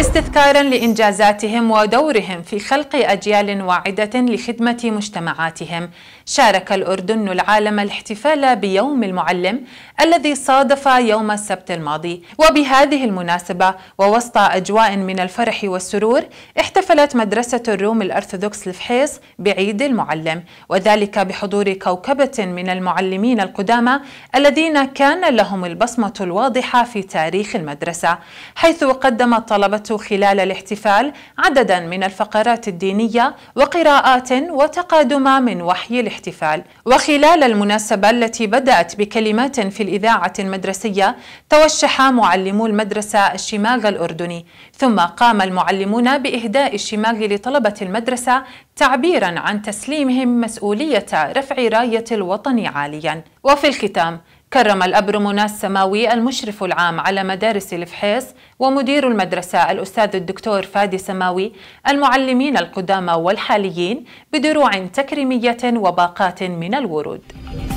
استذكارا لإنجازاتهم ودورهم في خلق أجيال واعدة لخدمة مجتمعاتهم شارك الأردن العالم الاحتفال بيوم المعلم الذي صادف يوم السبت الماضي وبهذه المناسبة ووسط أجواء من الفرح والسرور احتفلت مدرسة الروم الأرثوذكس الفحيص بعيد المعلم وذلك بحضور كوكبة من المعلمين القدامى الذين كان لهم البصمة الواضحة في تاريخ المدرسة حيث قدم طلبة خلال الاحتفال عددا من الفقرات الدينية وقراءات وتقادم من وحي الاحتفال وخلال المناسبة التي بدأت بكلمات في الإذاعة المدرسية توشح معلمو المدرسة الشماغ الأردني ثم قام المعلمون بإهداء الشماغ لطلبة المدرسة تعبيرا عن تسليمهم مسؤولية رفع راية الوطن عاليا وفي الختام كرم الأب رموناس سماوي المشرف العام على مدارس الفحيص ومدير المدرسة الأستاذ الدكتور فادي سماوي المعلمين القدامى والحاليين بدروع تكريمية وباقات من الورود